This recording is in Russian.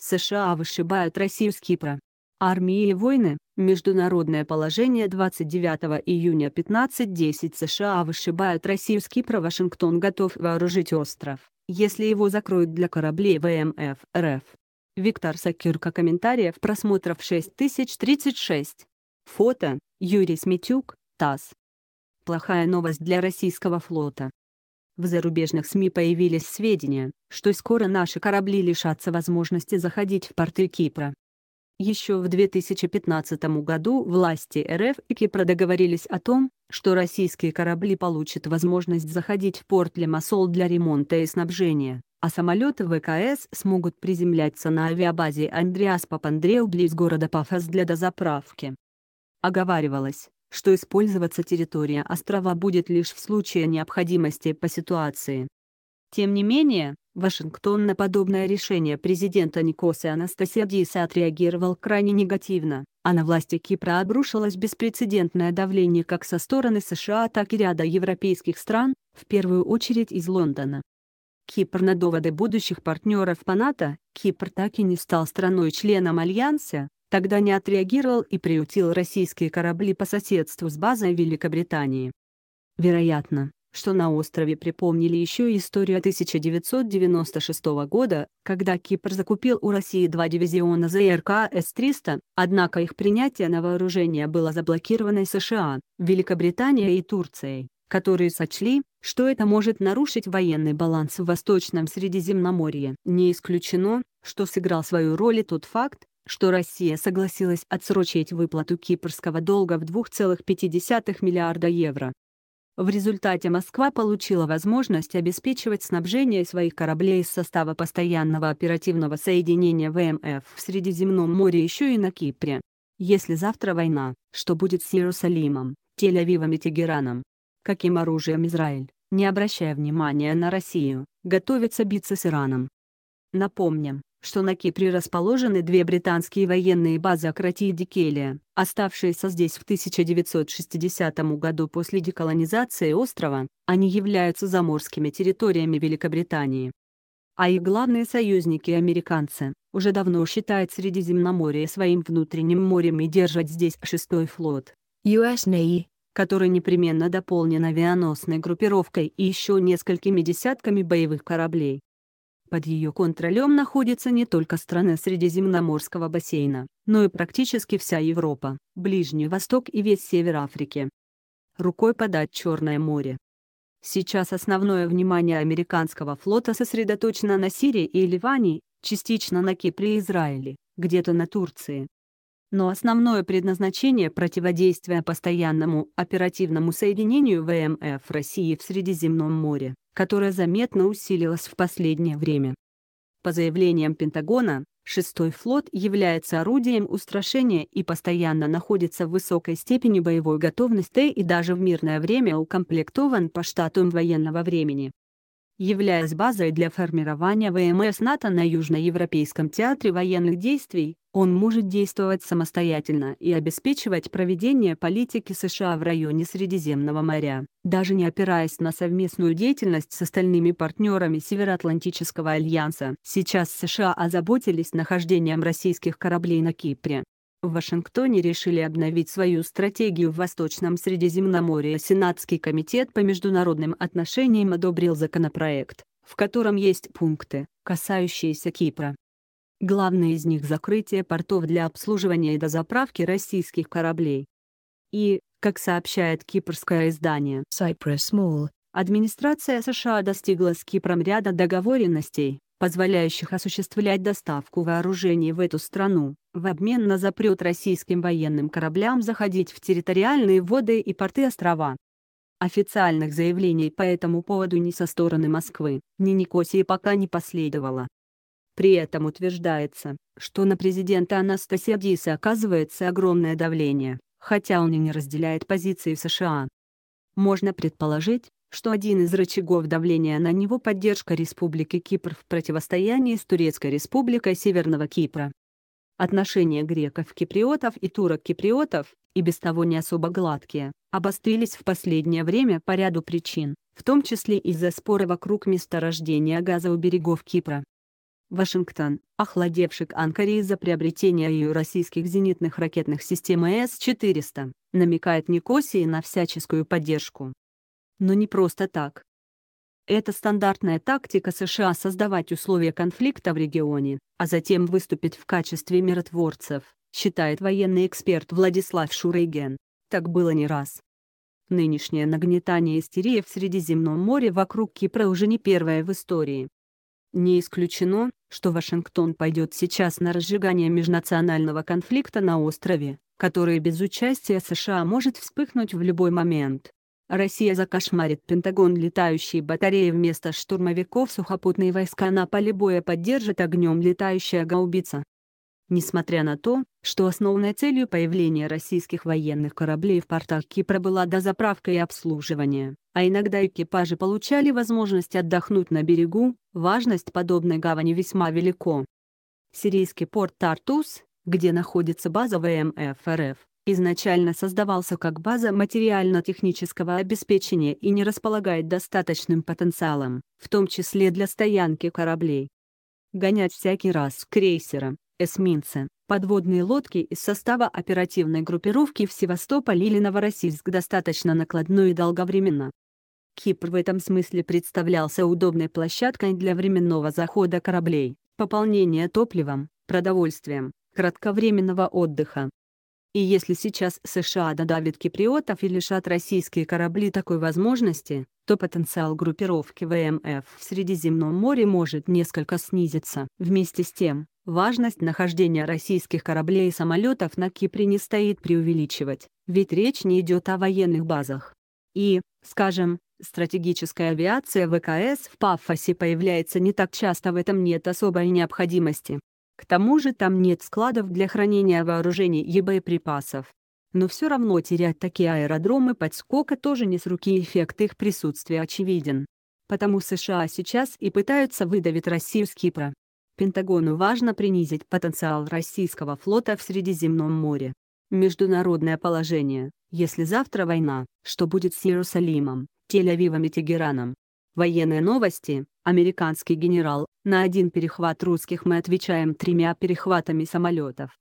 США вышибают Россию с Кипра. Армии и войны, международное положение 29 июня 15.10 США вышибают Россию с Кипра Вашингтон готов вооружить остров, если его закроют для кораблей ВМФ РФ. Виктор Сакирка комментариев просмотров 6036. Фото, Юрий Сметюк, ТАСС. Плохая новость для российского флота. В зарубежных СМИ появились сведения, что скоро наши корабли лишатся возможности заходить в порты Кипра. Еще в 2015 году власти РФ и Кипра договорились о том, что российские корабли получат возможность заходить в порт Лимассол для ремонта и снабжения, а самолеты ВКС смогут приземляться на авиабазе Андреас Папандреу близ города Пафос для дозаправки. Оговаривалось, что использоваться территория острова будет лишь в случае необходимости по ситуации. Тем не менее, Вашингтон на подобное решение президента Никоса Анастасиадиса отреагировал крайне негативно, а на власти Кипра обрушилось беспрецедентное давление как со стороны США, так и ряда европейских стран, в первую очередь из Лондона. Кипр на доводы будущих партнеров по НАТО, Кипр так и не стал страной-членом Альянса, тогда не отреагировал и приютил российские корабли по соседству с базой Великобритании. Вероятно, что на острове припомнили еще и историю 1996 года, когда Кипр закупил у России два дивизиона ЗРК С-300, однако их принятие на вооружение было заблокировано США, Великобританией и Турцией, которые сочли, что это может нарушить военный баланс в Восточном Средиземноморье. Не исключено, что сыграл свою роль и тот факт, что Россия согласилась отсрочить выплату кипрского долга в 2,5 миллиарда евро. В результате Москва получила возможность обеспечивать снабжение своих кораблей из состава постоянного оперативного соединения ВМФ в Средиземном море еще и на Кипре. Если завтра война, что будет с Иерусалимом, Тель-Авивом и Тегераном? Каким оружием Израиль, не обращая внимания на Россию, готовится биться с Ираном? Напомним, что на Кипре расположены две британские военные базы Акратии и Дикелия, оставшиеся здесь в 1960 году после деколонизации острова, они являются заморскими территориями Великобритании. А их главные союзники американцы, уже давно считают Средиземноморье своим внутренним морем и держат здесь шестой флот. US Navy который непременно дополнен авианосной группировкой и еще несколькими десятками боевых кораблей. Под ее контролем находится не только страны Средиземноморского бассейна, но и практически вся Европа, Ближний Восток и весь север Африки. Рукой подать Черное море. Сейчас основное внимание американского флота сосредоточено на Сирии и Ливане, частично на Кипре и Израиле, где-то на Турции, но основное предназначение противодействия постоянному оперативному соединению ВМФ России в Средиземном море, которое заметно усилилось в последнее время. По заявлениям Пентагона, Шестой флот является орудием устрашения и постоянно находится в высокой степени боевой готовности и даже в мирное время укомплектован по штату военного времени являясь базой для формирования ВМС НАТО на Южноевропейском театре военных действий, он может действовать самостоятельно и обеспечивать проведение политики США в районе Средиземного моря, даже не опираясь на совместную деятельность с остальными партнерами Североатлантического альянса. Сейчас США озаботились нахождением российских кораблей на Кипре, в Вашингтоне решили обновить свою стратегию в Восточном Средиземноморье. Сенатский комитет по международным отношениям одобрил законопроект, в котором есть пункты, касающиеся Кипра. Главное из них — закрытие портов для обслуживания и дозаправки российских кораблей. И, как сообщает кипрское издание Cyprus Mall, администрация США достигла с Кипром ряда договоренностей, позволяющих осуществлять доставку вооружений в эту страну, в обмен на запрет российским военным кораблям заходить в территориальные воды и порты острова. Официальных заявлений по этому поводу ни со стороны Москвы, ни Никосии пока не последовало. При этом утверждается, что на президента Анастасиадиса оказывается огромное давление, хотя он и не разделяет позиции США. Можно предположить, что один из рычагов давления на него — поддержка Республики Кипр в противостоянии с Турецкой Республикой Северного Кипра. Отношения греков-киприотов и турок-киприотов, и без того не особо гладкие, обострились в последнее время по ряду причин, в том числе из-за спора вокруг месторождения газа у берегов Кипра. Вашингтон, охладевший к Анкаре из-за приобретения ее российских зенитных ракетных систем С-400, намекает Никосии на всяческую поддержку, но не просто так. Это стандартная тактика США создавать условия конфликта в регионе, а затем выступить в качестве миротворцев, считает военный эксперт Владислав Шурыгин. Так было не раз. Нынешнее нагнетание истерии в Средиземном море вокруг Кипра уже не первое в истории. Не исключено, что Вашингтон пойдет сейчас на разжигание межнационального конфликта на острове, который без участия США может вспыхнуть в любой момент. Россия закошмарит Пентагон летающие батареи вместо штурмовиков сухопутные войска на поле боя поддержит огнем летающая гаубица. Несмотря на то, что основной целью появления российских военных кораблей в портах Кипра была дозаправка и обслуживание, а иногда экипажи получали возможность отдохнуть на берегу, важность подобной гавани весьма велико. Сирийский порт Тартус, где находится база ВМФ РФ, изначально создавался как база материально-технического обеспечения и не располагает достаточным потенциалом, в том числе для стоянки кораблей. Гонять всякий раз крейсера, эсминцы, подводные лодки из состава оперативной группировки в Севастополь или Новороссийск достаточно накладно и долговременно. Кипр в этом смысле представлялся удобной площадкой для временного захода кораблей, пополнения топливом, продовольствием, кратковременного отдыха, и если сейчас США додавит киприотов и лишат российские корабли такой возможности, то потенциал группировки ВМФ в Средиземном море может несколько снизиться. Вместе с тем, важность нахождения российских кораблей и самолетов на Кипре не стоит преувеличивать, ведь речь не идет о военных базах. И, скажем, стратегическая авиация ВКС в Пафосе появляется не так часто в этом нет особой необходимости. К тому же там нет складов для хранения вооружений и боеприпасов. Но все равно терять такие аэродромы подскока тоже не с руки эффект их присутствия очевиден. Потому США сейчас и пытаются выдавить Россию с Кипра. Пентагону важно принизить потенциал российского флота в Средиземном море. Международное положение, если завтра война, что будет с Иерусалимом, Тель-Авивом и Тегераном, Военные новости. Американский генерал. На один перехват русских мы отвечаем тремя перехватами самолетов.